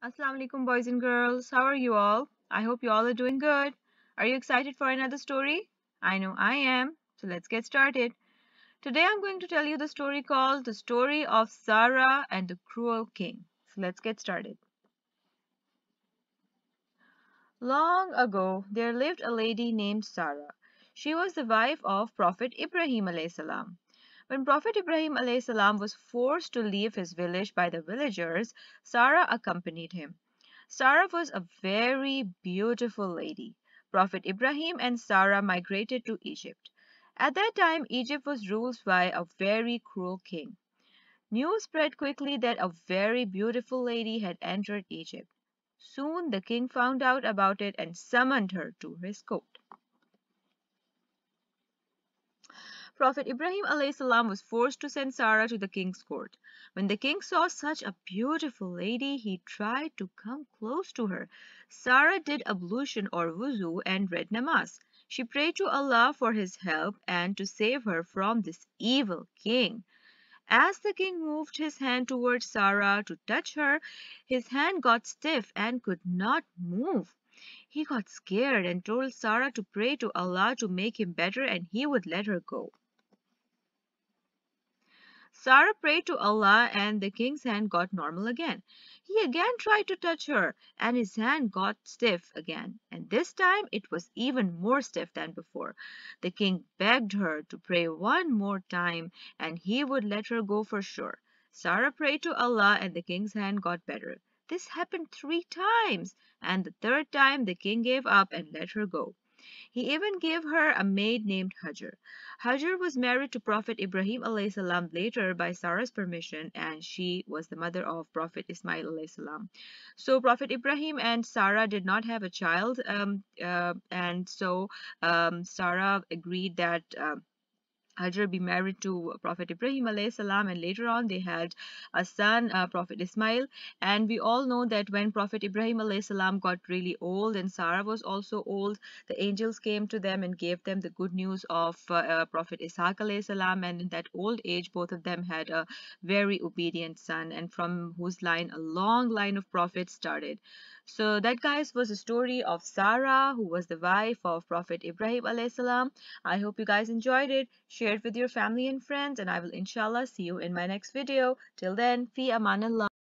Assalamu alaikum boys and girls. How are you all? I hope you all are doing good. Are you excited for another story? I know I am. So let's get started. Today I'm going to tell you the story called The Story of Sarah and the Cruel King. So let's get started. Long ago there lived a lady named Sarah. She was the wife of Prophet Ibrahim alayhi salam. When Prophet Ibrahim salam was forced to leave his village by the villagers, Sarah accompanied him. Sarah was a very beautiful lady. Prophet Ibrahim and Sarah migrated to Egypt. At that time, Egypt was ruled by a very cruel king. News spread quickly that a very beautiful lady had entered Egypt. Soon the king found out about it and summoned her to his court. Prophet Ibrahim salam was forced to send Sarah to the king's court. When the king saw such a beautiful lady, he tried to come close to her. Sarah did ablution or wuzu and read namaz. She prayed to Allah for his help and to save her from this evil king. As the king moved his hand towards Sarah to touch her, his hand got stiff and could not move. He got scared and told Sarah to pray to Allah to make him better and he would let her go. Sarah prayed to Allah and the king's hand got normal again. He again tried to touch her and his hand got stiff again and this time it was even more stiff than before. The king begged her to pray one more time and he would let her go for sure. Sarah prayed to Allah and the king's hand got better. This happened three times and the third time the king gave up and let her go. He even gave her a maid named Hajar. Hajar was married to Prophet Ibrahim salam later by Sarah's permission, and she was the mother of Prophet Ismail salam. So Prophet Ibrahim and Sarah did not have a child, um, uh, and so um, Sarah agreed that. Uh, Hajar be married to uh, Prophet Ibrahim alayhi salam and later on they had a son uh, Prophet Ismail and we all know that when Prophet Ibrahim alayhi salam got really old and Sarah was also old the angels came to them and gave them the good news of uh, uh, Prophet Ishaq alayhi salam and in that old age both of them had a very obedient son and from whose line a long line of prophets started. So that guys was a story of Sarah who was the wife of Prophet Ibrahim alayhi salam. I hope you guys enjoyed it. Share share it with your family and friends and I will inshallah see you in my next video. Till then, fi amanallah.